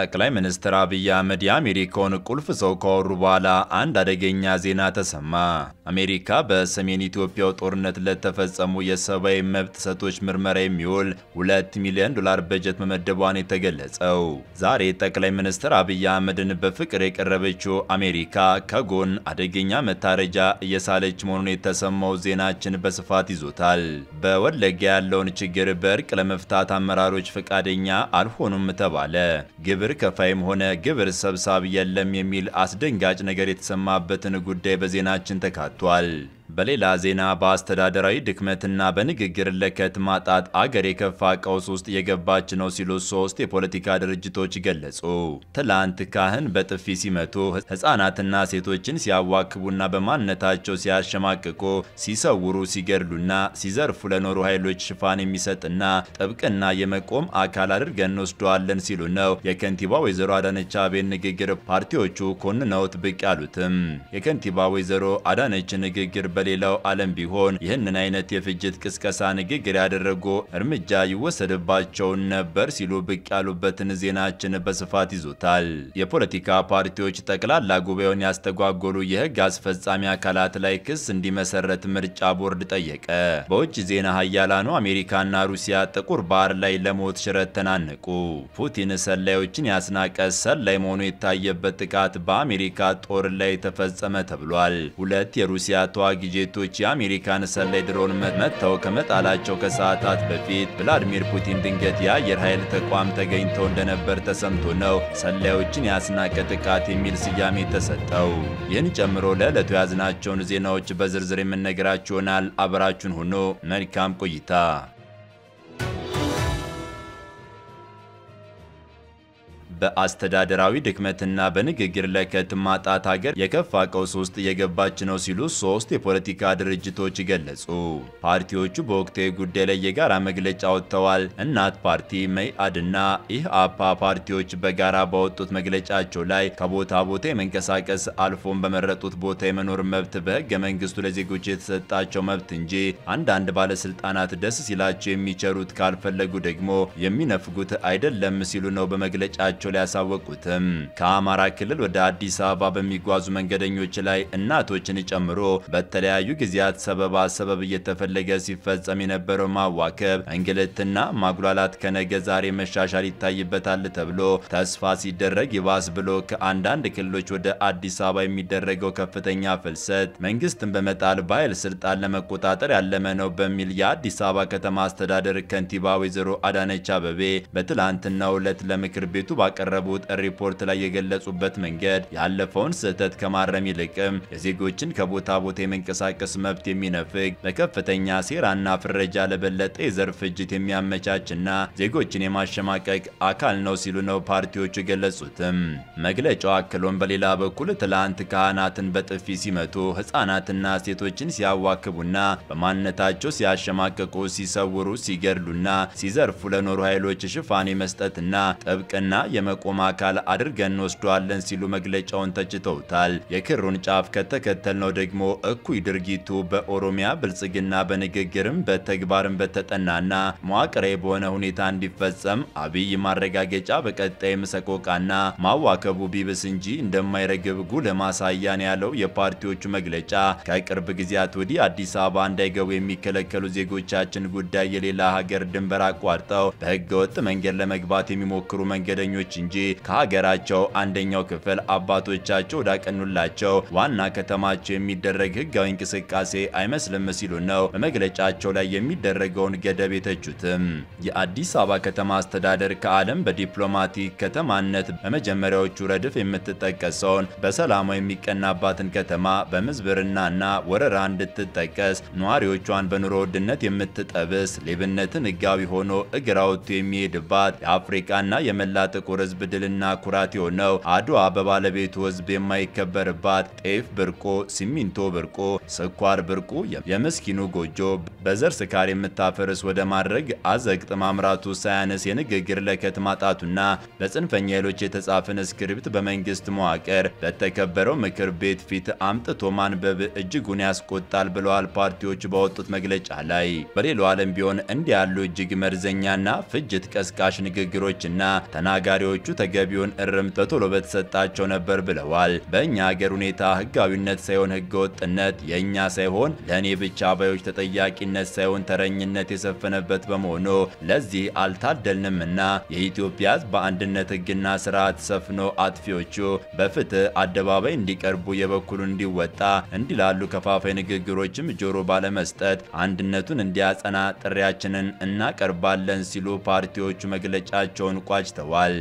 ጠቅላይ ሚኒስትር አብይ አህመድ የአሜሪካውን ቁልፍ ሰው ካወሩ በኋላ አንድ አደገኛ ዜና ተሰማ። አሜሪካ በሰሜን ኢትዮጵያው ጦርነት ለተፈጸሙ የሰብአዊ መብት ጥሰቶች ምርመራ የሚውል 2 ሚሊዮን ዶላር በጀት መመደቧን የተገለጸው ዛሬ ጠቅላይ ሚኒስትር አብይ አህመድን በፍቅር የቀረበችው አሜሪካ ከጎን አደገኛ መታረጃ እየሳለች መሆኑን የተሰማው ዜናችን በስፋት ይዞታል። በወለጋ ያለውን ችግር በእርቅ ለመፍታት አመራሮች ፈቃደኛ አልሆኑም ተባለ ግብ ግብር ከፋይም ሆነ ግብር ሰብሳብ የለም የሚል አስደንጋጭ ነገር የተሰማበትን ጉዳይ በዜናችን ተካቷል። በሌላ ዜና በአስተዳደራዊ ድክመትና በንግግር ለከት ማጣት አገር የከፋ ቀውስ ውስጥ የገባች ነው ሲሉ ሶስት የፖለቲካ ድርጅቶች ገለጹ። ትላንት ካህን በጥፊ ሲመቱ፣ ህጻናትና ሴቶችን ሲያዋክቡና በማንነታቸው ሲያሸማቅቁ፣ ሲሰውሩ፣ ሲገድሉና ሲዘርፉ ለኖሩ ኃይሎች ሽፋን የሚሰጥና ጥብቅና የመቆም አካል አድርገን እንወስደዋለን ሲሉ ነው የከንቲባ ወይዘሮ አዳነች አቤቤን ንግግር ፓርቲዎቹ ኮንነውት ብቅ ያሉትም። የከንቲባ ወይዘሮ አዳነች ንግግር በ በሌላው ዓለም ቢሆን ይህንን አይነት የፍጅት ቅስቀሳ ንግግር ያደረጉ እርምጃ ይወሰድባቸውን ነበር ሲሉ ብቅ ያሉበትን ዜናችን በስፋት ይዞታል። የፖለቲካ ፓርቲዎች ጠቅላላ ጉባኤውን ያስተጓጎሉ የህግ አስፈጻሚ አካላት ላይ ክስ እንዲመሰረት ምርጫ ቦርድ ጠየቀ። በውጭ ዜና ሀያላኑ አሜሪካና ሩሲያ ጥቁር ባህር ላይ ለሞት ሽረት ተናነቁ። ፑቲን ሰላዮችን ያስናቀ ሰላይ መሆኑ የታየበት ጥቃት በአሜሪካ ጦር ላይ ተፈጸመ ተብሏል። ሁለት የሩሲያ ተዋጊ ድርጅቶች የአሜሪካን ሰላይ ድሮን መጥተው ከመጣላቸው ከሰዓታት በፊት ቭላድሚር ፑቲን ድንገት የአየር ኃይል ተቋም ተገኝተው እንደነበር ተሰምቶ ነው ሰላዮችን ያስናቀ ጥቃት የሚል ስያሜ ተሰጠው። ይህን ጨምሮ ለዕለቱ የያዝናቸውን ዜናዎች በዝርዝር የምነግራችሁ ይሆናል። አብራችሁን ሆኖ መልካም ቆይታ በአስተዳደራዊ ድክመትና በንግግር ለከት ማጣት ሀገር የከፋ ቀውስ ውስጥ እየገባች ነው ሲሉ ሶስት የፖለቲካ ድርጅቶች ገለጹ። ፓርቲዎቹ በወቅታዊ ጉዳይ ላይ የጋራ መግለጫ ወጥተዋል። እናት ፓርቲ፣ መኢአድና ኢህአፓ ፓርቲዎች በጋራ ባወጡት መግለጫቸው ላይ ከቦታ ቦታ የመንቀሳቀስ አልፎን በመረጡት ቦታ የመኖር መብት በህገ መንግስቱ ለዜጎች የተሰጣቸው መብት እንጂ አንዳንድ ባለስልጣናት ደስ ሲላቸው የሚቸሩት ካልፈለጉ ደግሞ የሚነፍጉት አይደለም ሲሉ ነው በመግለጫቸው መሆናቸው ላይ ያሳወቁትም ከአማራ ክልል ወደ አዲስ አበባ በሚጓዙ መንገደኞች ላይ እናቶችን ጨምሮ በተለያዩ ጊዜያት ሰበባ ሰበብ እየተፈለገ ሲፈጸም የነበረው ማዋከብ፣ እንግልትና ማጉላላት ከነገ ዛሬ መሻሻል ይታይበታል ተብሎ ተስፋ ሲደረግ ይባስ ብሎ ከአንዳንድ ክልሎች ወደ አዲስ አበባ የሚደረገው ከፍተኛ ፍልሰት መንግስትን በመጣል ባይል ስልጣን ለመቆጣጠር ያለመ ነው በሚል የአዲስ አበባ ከተማ አስተዳደር ከንቲባ ወይዘሮ አዳነች አበቤ በትላንትናው ዕለት ለምክር ቤቱ ባቀረቡት ሪፖርት ላይ የገለጹበት መንገድ ያለፈውን ስህተት ከማረም ይልቅም የዜጎችን ከቦታ ቦታ የመንቀሳቀስ መብት የሚነፍግ በከፍተኛ ሴራና ፍረጃ ለበለጠ የዘርፍ እጅት የሚያመቻችና ዜጎችን የማሸማቀቅ አካል ነው ሲሉ ነው ፓርቲዎቹ የገለጹትም። መግለጫው አክሎም በሌላ በኩል ትላንት ካህናትን በጥፊ ሲመቱ፣ ህፃናትና ሴቶችን ሲያዋክቡና በማንነታቸው ሲያሸማቅቁ፣ ሲሰውሩ፣ ሲገድሉና ሲዘርፉ ለኖሩ ኃይሎች ሽፋን የመስጠትና ጥብቅና የመቆም አካል አድርገን እንወስደዋለን ሲሉ መግለጫውን ተችተውታል። የክሩን ጫፍ ከተከተልነው ደግሞ እኩይ ድርጊቱ በኦሮሚያ ብልጽግና በንግግርም በተግባርም በተጠናና መዋቅራዊ በሆነ ሁኔታ እንዲፈጸም አብይ ማረጋገጫ በቀጣይም ሰቆቃና ማዋከቡ ቢብስ እንጂ እንደማይረግብ ጉልህ ማሳያን ያለው የፓርቲዎቹ መግለጫ ከቅርብ ጊዜያት ወዲህ አዲስ አበባ እንዳይገቡ የሚከለከሉ ዜጎቻችን ጉዳይ የሌላ ሀገር ድንበር አቋርጠው በህገወጥ መንገድ ለመግባት የሚሞክሩ መንገደኞች እንጂ ከሀገራቸው አንደኛው ክፍል አባቶቻቸው ወዳቀኑላቸው ዋና ከተማቸው የሚደረግ ህጋዊ እንቅስቃሴ አይመስልም ሲሉ ነው በመግለጫቸው ላይ የሚደረገውን ገደብ የተቹትም። የአዲስ አበባ ከተማ አስተዳደር ከዓለም በዲፕሎማቲክ ከተማነት በመጀመሪያዎቹ ረድፍ የምትጠቀሰውን በሰላማዊ የሚቀናባትን ከተማ በምዝብርናና ወረራ እንድትጠቀስ ነዋሪዎቿን በኑሮ ውድነት የምትጠብስ ሌብነትን ህጋዊ ሆኖ እግራውቱ የሚሄድባት የአፍሪካና የመላ ጥቁር ህዝብ ድልና ኩራት የሆነው አድዋ በባለቤቱ ህዝብ የማይከበርባት ጤፍ ብርቆ፣ ሲሚንቶ ብርቆ፣ ስኳር ብርቁ የምስኪኑ ጎጆ በዘር ስካር የምታፈርስ ወደ ማድረግ አዘቅጥ ማምራቱ ሳያነስ የንግግር ለከት ማጣቱና በጽንፈኛ ኃይሎች የተጻፈን እስክሪብት በመንግስት መዋቅር በተከበረው ምክር ቤት ፊት አምጥቶ ማንበብ እጅጉን ያስቆጣል ብለዋል ፓርቲዎች ባወጡት መግለጫ ላይ። በሌላው ዓለም ቢሆን እንዲህ ያሉ እጅግ መርዘኛና ፍጅት ቀስቃሽ ንግግሮችና ተናጋሪዎች ተጠርጣሪዎቹ ተገቢውን እርምት በቶሎ በተሰጣቸው ነበር ብለዋል። በእኛ ሀገር ሁኔታ ህጋዊነት ሳይሆን ህገወጥነት፣ የእኛ ሳይሆን ለእኔ ብቻ ባዮች ተጠያቂነት ሳይሆን ተረኝነት የሰፈነበት በመሆኑ ለዚህ አልታደልንምና የኢትዮጵያ ህዝብ በአንድነት ህግና ስርዓት ሰፍኖ አጥፊዎቹ በፍትህ አደባባይ እንዲቀርቡ የበኩሉ እንዲወጣ እንዲላሉ ከፋፋይ ንግግሮችም ጆሮ ባለመስጠት አንድነቱን እንዲያጸና ጥሪያችንን እናቀርባለን ሲሉ ፓርቲዎቹ መግለጫቸውን ቋጭተዋል።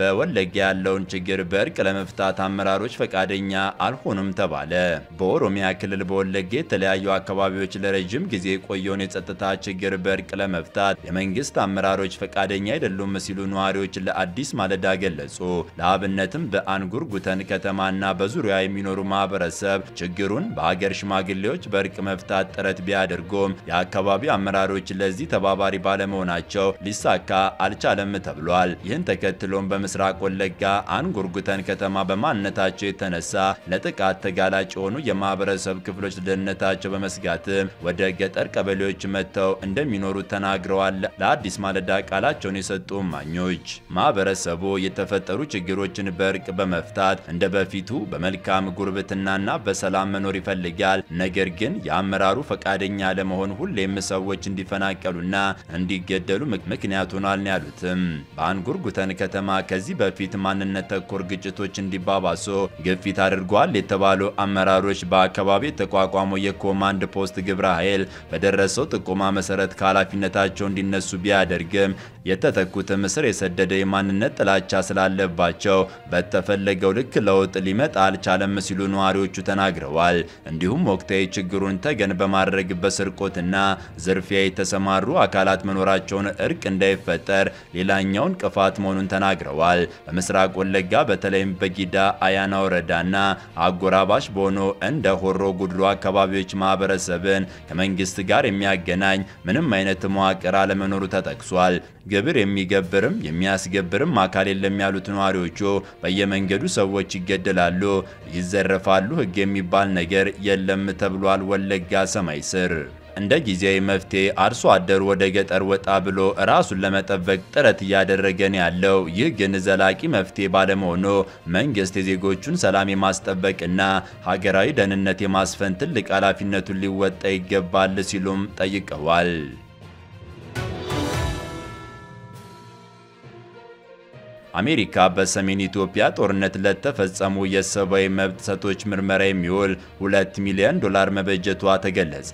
በወለጋ ያለውን ችግር በእርቅ ለመፍታት አመራሮች ፈቃደኛ አልሆኑም ተባለ። በኦሮሚያ ክልል በወለጋ የተለያዩ አካባቢዎች ለረዥም ጊዜ የቆየውን የጸጥታ ችግር በእርቅ ለመፍታት የመንግስት አመራሮች ፈቃደኛ አይደሉም ሲሉ ነዋሪዎች ለአዲስ ማለዳ ገለጹ። ለአብነትም በአንጉር ጉተን ከተማና በዙሪያ የሚኖሩ ማህበረሰብ ችግሩን በሀገር ሽማግሌዎች በእርቅ መፍታት ጥረት ቢያደርጉም የአካባቢ አመራሮች ለዚህ ተባባሪ ባለመሆናቸው ሊሳካ አልቻለም ተብሏል። ይህን ተከትሎም በመ በምስራቅ ወለጋ አንጉርጉተን ከተማ በማንነታቸው የተነሳ ለጥቃት ተጋላጭ የሆኑ የማህበረሰብ ክፍሎች ደህንነታቸው በመስጋትም ወደ ገጠር ቀበሌዎች መጥተው እንደሚኖሩ ተናግረዋል። ለአዲስ ማለዳ ቃላቸውን የሰጡ እማኞች ማህበረሰቡ የተፈጠሩ ችግሮችን በእርቅ በመፍታት እንደ በፊቱ በመልካም ጉርብትናና በሰላም መኖር ይፈልጋል። ነገር ግን የአመራሩ ፈቃደኛ ለመሆን ሁሌም ሰዎች እንዲፈናቀሉና እንዲገደሉ ምክንያት ሆኗል ነው ያሉትም። በአንጉርጉተን ከተማ ከዚህ በፊት ማንነት ተኮር ግጭቶች እንዲባባሱ ግፊት አድርጓል የተባሉ አመራሮች በአካባቢ የተቋቋመው የኮማንድ ፖስት ግብረ ኃይል በደረሰው ጥቆማ መሰረት ከኃላፊነታቸው እንዲነሱ ቢያደርግም የተተኩትም ስር የሰደደ የማንነት ጥላቻ ስላለባቸው በተፈለገው ልክ ለውጥ ሊመጣ አልቻለም ሲሉ ነዋሪዎቹ ተናግረዋል። እንዲሁም ወቅታዊ ችግሩን ተገን በማድረግ በስርቆትና ዝርፊያ የተሰማሩ አካላት መኖራቸውን እርቅ እንዳይፈጠር ሌላኛውን ቅፋት መሆኑን ተናግረዋል። ገልጸዋል። በምስራቅ ወለጋ በተለይም በጊዳ አያና ወረዳና አጎራባሽ በሆኑ እንደ ሆሮ ጉድሎ አካባቢዎች ማህበረሰብን ከመንግስት ጋር የሚያገናኝ ምንም አይነት መዋቅር አለመኖሩ ተጠቅሷል። ግብር የሚገብርም የሚያስገብርም አካል የለም ያሉት ነዋሪዎቹ በየመንገዱ ሰዎች ይገደላሉ፣ ይዘረፋሉ፣ ህግ የሚባል ነገር የለም ተብሏል። ወለጋ ሰማይ ስር እንደ ጊዜያዊ መፍትሄ አርሶ አደር ወደ ገጠር ወጣ ብሎ ራሱን ለመጠበቅ ጥረት እያደረገ ነው ያለው። ይህ ግን ዘላቂ መፍትሄ ባለመሆኑ መንግስት የዜጎቹን ሰላም የማስጠበቅና ሀገራዊ ደህንነት የማስፈን ትልቅ ኃላፊነቱን ሊወጣ ይገባል ሲሉም ጠይቀዋል። አሜሪካ በሰሜን ኢትዮጵያ ጦርነት ለተፈጸሙ የሰብአዊ መብት ጥሰቶች ምርመራ የሚውል 2 ሚሊዮን ዶላር መበጀቷ ተገለጸ።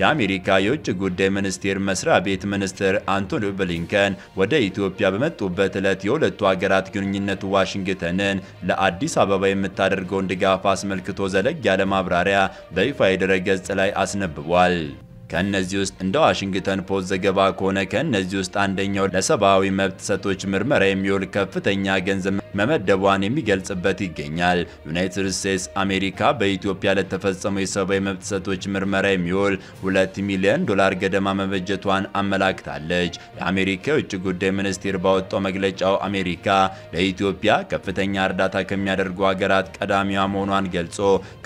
የአሜሪካ የውጭ ጉዳይ ሚኒስቴር መስሪያ ቤት ሚኒስትር አንቶኒ ብሊንከን ወደ ኢትዮጵያ በመጡበት ዕለት የሁለቱ ሀገራት ግንኙነት ዋሽንግተንን ለአዲስ አበባ የምታደርገውን ድጋፍ አስመልክቶ ዘለግ ያለ ማብራሪያ በይፋ የድረ ገጽ ላይ አስነብቧል። ከእነዚህ ውስጥ እንደ ዋሽንግተን ፖስት ዘገባ ከሆነ ከእነዚህ ውስጥ አንደኛው ለሰብአዊ መብት ጥሰቶች ምርመራ የሚውል ከፍተኛ ገንዘብ መመደቧን የሚገልጽበት ይገኛል። ዩናይትድ ስቴትስ አሜሪካ በኢትዮጵያ ለተፈጸሙ የሰብአዊ መብት ጥሰቶች ምርመራ የሚውል ሁለት ሚሊዮን ዶላር ገደማ መበጀቷን አመላክታለች። የአሜሪካ የውጭ ጉዳይ ሚኒስቴር ባወጣው መግለጫው አሜሪካ ለኢትዮጵያ ከፍተኛ እርዳታ ከሚያደርጉ ሀገራት ቀዳሚዋ መሆኗን ገልጾ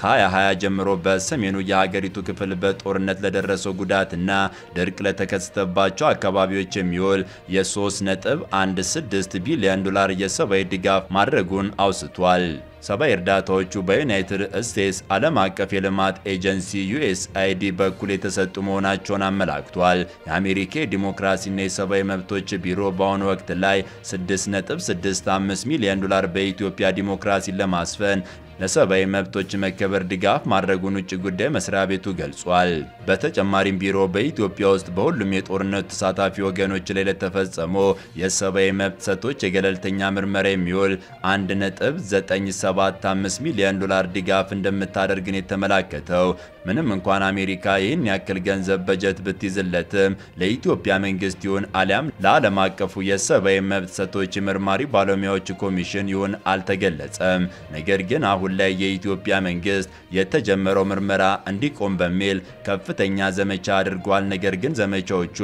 ከ2020 ጀምሮ በሰሜኑ የሀገሪቱ ክፍል በጦርነት ለደረሰው እና ድርቅ ለተከሰተባቸው አካባቢዎች የሚውል የ3.16 ቢሊዮን ዶላር የሰብአዊ ድጋፍ ማድረጉን አውስቷል። ሰብአዊ እርዳታዎቹ በዩናይትድ ስቴትስ ዓለም አቀፍ የልማት ኤጀንሲ ዩኤስአይዲ በኩል የተሰጡ መሆናቸውን አመላክቷል። የአሜሪካ የዲሞክራሲና የሰብአዊ መብቶች ቢሮ በአሁኑ ወቅት ላይ 6.65 ሚሊዮን ዶላር በኢትዮጵያ ዲሞክራሲን ለማስፈን ለሰብአዊ መብቶች መከበር ድጋፍ ማድረጉን ውጭ ጉዳይ መስሪያ ቤቱ ገልጿል። በተጨማሪም ቢሮ በኢትዮጵያ ውስጥ በሁሉም የጦርነቱ ተሳታፊ ወገኖች ላይ ለተፈጸሙ የሰብአዊ መብት ጥሰቶች የገለልተኛ ምርመራ የሚውል 1.975 ሚሊዮን ዶላር ድጋፍ እንደምታደርግን የተመላከተው ምንም እንኳን አሜሪካ ይህን ያክል ገንዘብ በጀት ብትይዝለትም ለኢትዮጵያ መንግስት ይሁን አሊያም ለዓለም አቀፉ የሰብአዊ መብት ጥሰቶች ምርማሪ ባለሙያዎች ኮሚሽን ይሁን አልተገለጸም። ነገር ግን አሁን አሁን ላይ የኢትዮጵያ መንግስት የተጀመረው ምርመራ እንዲቆም በሚል ከፍተኛ ዘመቻ አድርጓል። ነገር ግን ዘመቻዎቹ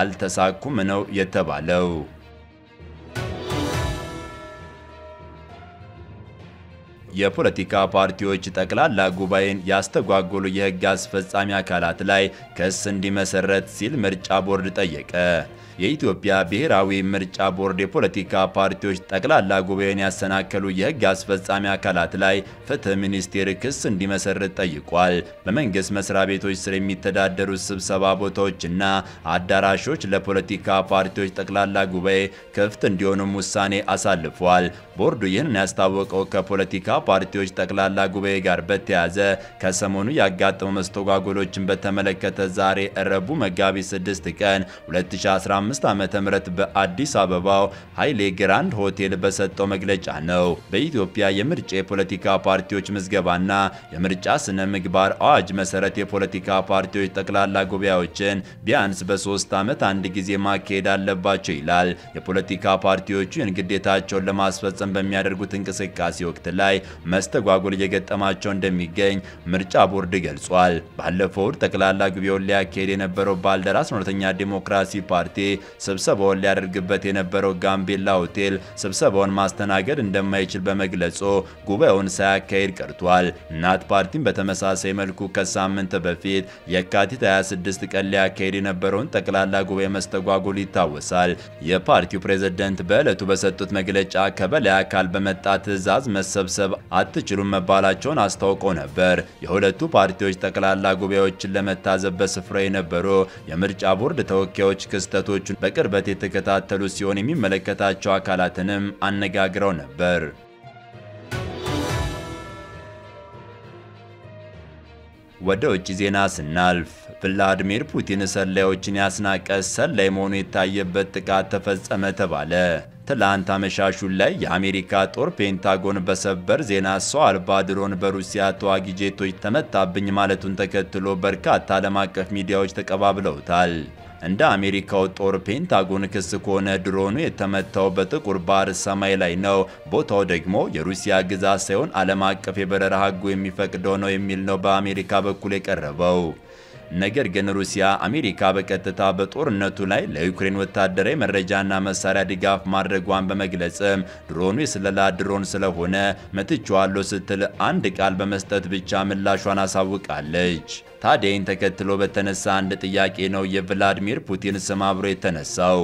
አልተሳኩም ነው የተባለው። የፖለቲካ ፓርቲዎች ጠቅላላ ጉባኤን ያስተጓጎሉ የህግ አስፈጻሚ አካላት ላይ ክስ እንዲመሰረት ሲል ምርጫ ቦርድ ጠየቀ። የኢትዮጵያ ብሔራዊ ምርጫ ቦርድ የፖለቲካ ፓርቲዎች ጠቅላላ ጉባኤን ያሰናከሉ የህግ አስፈጻሚ አካላት ላይ ፍትህ ሚኒስቴር ክስ እንዲመሰርት ጠይቋል። በመንግስት መስሪያ ቤቶች ስር የሚተዳደሩ ስብሰባ ቦታዎች እና አዳራሾች ለፖለቲካ ፓርቲዎች ጠቅላላ ጉባኤ ክፍት እንዲሆኑም ውሳኔ አሳልፏል። ቦርዱ ይህን ያስታወቀው ከፖለቲካ ፓርቲዎች ጠቅላላ ጉባኤ ጋር በተያያዘ ከሰሞኑ ያጋጠሙ መስተጓጎሎችን በተመለከተ ዛሬ እረቡ መጋቢት 6 ቀን 2015 ም በአዲስ አበባው ኃይሌ ግራንድ ሆቴል በሰጠው መግለጫ ነው። በኢትዮጵያ የምርጫ የፖለቲካ ፓርቲዎች ምዝገባና የምርጫ ስነ ምግባር አዋጅ መሰረት የፖለቲካ ፓርቲዎች ጠቅላላ ጉባኤዎችን ቢያንስ በሶስት ዓመት አንድ ጊዜ ማካሄድ አለባቸው ይላል። የፖለቲካ ፓርቲዎቹ ይህን ግዴታቸውን ለማስፈጸም ለማስፈጸም በሚያደርጉት እንቅስቃሴ ወቅት ላይ መስተጓጎል እየገጠማቸው እንደሚገኝ ምርጫ ቦርድ ገልጿል። ባለፈው እሁድ ጠቅላላ ጉባኤውን ሊያካሄድ የነበረው ባልደራስ እውነተኛ ዲሞክራሲ ፓርቲ ስብሰባውን ሊያደርግበት የነበረው ጋምቤላ ሆቴል ስብሰባውን ማስተናገድ እንደማይችል በመግለጹ ጉባኤውን ሳያካሄድ ቀርቷል። እናት ፓርቲም በተመሳሳይ መልኩ ከሳምንት በፊት የካቲት 26 ቀን ሊያካሄድ የነበረውን ጠቅላላ ጉባኤ መስተጓጎል ይታወሳል። የፓርቲው ፕሬዝደንት በዕለቱ በሰጡት መግለጫ ከበላይ የበላይ አካል በመጣ ትዕዛዝ መሰብሰብ አትችሉም መባላቸውን አስታውቀው ነበር። የሁለቱ ፓርቲዎች ጠቅላላ ጉባኤዎችን ለመታዘብ በስፍራው የነበሩ የምርጫ ቦርድ ተወካዮች ክስተቶቹን በቅርበት የተከታተሉ ሲሆን የሚመለከታቸው አካላትንም አነጋግረው ነበር። ወደ ውጭ ዜና ስናልፍ ቭላድሚር ፑቲን ሰላዮችን ያስናቀ ሰላይ መሆኑ የታየበት ጥቃት ተፈጸመ ተባለ። ትላንት አመሻሹን ላይ የአሜሪካ ጦር ፔንታጎን በሰበር ዜና ሰው አልባ ድሮን በሩሲያ ተዋጊ ጄቶች ተመታብኝ ማለቱን ተከትሎ በርካታ ዓለም አቀፍ ሚዲያዎች ተቀባብለውታል። እንደ አሜሪካው ጦር ፔንታጎን ክስ ከሆነ ድሮኑ የተመታው በጥቁር ባህር ሰማይ ላይ ነው፣ ቦታው ደግሞ የሩሲያ ግዛት ሳይሆን ዓለም አቀፍ የበረራ ሕጉ የሚፈቅደው ነው የሚል ነው በአሜሪካ በኩል የቀረበው። ነገር ግን ሩሲያ አሜሪካ በቀጥታ በጦርነቱ ላይ ለዩክሬን ወታደራዊ መረጃና መሳሪያ ድጋፍ ማድረጓን በመግለጽም ድሮኑ የስለላ ድሮን ስለሆነ መትቼዋለሁ ስትል አንድ ቃል በመስጠት ብቻ ምላሿን አሳውቃለች። ታዲያን ተከትሎ በተነሳ አንድ ጥያቄ ነው የቭላዲሚር ፑቲን ስም አብሮ የተነሳው።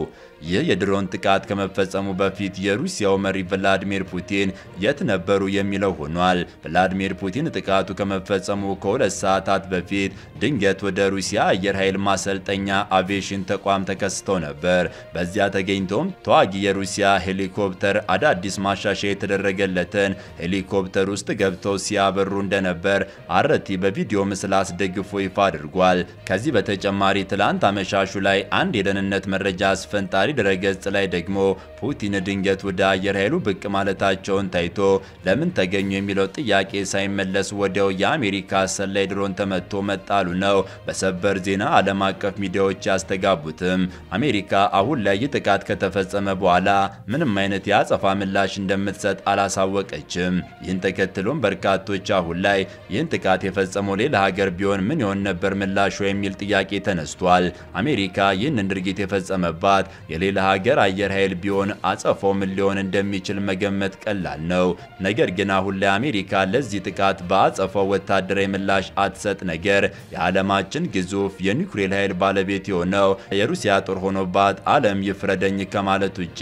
ይህ የድሮን ጥቃት ከመፈጸሙ በፊት የሩሲያው መሪ ቭላዲሚር ፑቲን የት ነበሩ የሚለው ሆኗል። ቭላዲሚር ፑቲን ጥቃቱ ከመፈጸሙ ከሁለት ሰዓታት በፊት ድንገት ወደ ሩሲያ አየር ኃይል ማሰልጠኛ አቪዬሽን ተቋም ተከስተው ነበር። በዚያ ተገኝቶም ተዋጊ የሩሲያ ሄሊኮፕተር አዳዲስ ማሻሻያ የተደረገለትን ሄሊኮፕተር ውስጥ ገብተው ሲያበሩ እንደነበር አረቲ በቪዲዮ ምስል አስደግፎ ይፋ አድርጓል። ከዚህ በተጨማሪ ትላንት አመሻሹ ላይ አንድ የደህንነት መረጃ አስፈንጣሪ በተጨማሪ ድረገጽ ላይ ደግሞ ፑቲን ድንገት ወደ አየር ኃይሉ ብቅ ማለታቸውን ታይቶ ለምን ተገኙ የሚለው ጥያቄ ሳይመለስ ወዲያው የአሜሪካ ሰላይ ድሮን ተመቶ መጣሉ ነው። በሰበር ዜና ዓለም አቀፍ ሚዲያዎች ያስተጋቡትም አሜሪካ አሁን ላይ ይህ ጥቃት ከተፈጸመ በኋላ ምንም አይነት የአጸፋ ምላሽ እንደምትሰጥ አላሳወቀችም። ይህን ተከትሎም በርካቶች አሁን ላይ ይህን ጥቃት የፈጸመው ሌላ ሀገር ቢሆን ምን ይሆን ነበር ምላሹ የሚል ጥያቄ ተነስቷል። አሜሪካ ይህንን ድርጊት የፈጸመባት የሌላ ሀገር አየር ኃይል ቢሆን አጸፎ ምን ሊሆን እንደሚችል መገመት ቀላል ነው። ነገር ግን አሁን ላይ አሜሪካ ለዚህ ጥቃት በአጸፎ ወታደራዊ ምላሽ አትሰጥ። ነገር የዓለማችን ግዙፍ የኒውክሌር ኃይል ባለቤት የሆነው የሩሲያ ጦር ሆኖባት ዓለም ይፍረደኝ ከማለት ውጪ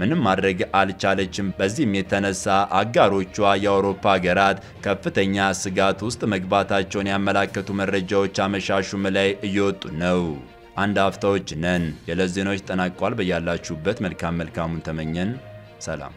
ምንም ማድረግ አልቻለችም። በዚህም የተነሳ አጋሮቿ የአውሮፓ ሀገራት ከፍተኛ ስጋት ውስጥ መግባታቸውን ያመላከቱ መረጃዎች አመሻሹም ላይ እየወጡ ነው። አንድ አፍታዎች ነን። የዕለት ዜናዎች ጠናቋል። በያላችሁበት መልካም መልካሙን ተመኘን። ሰላም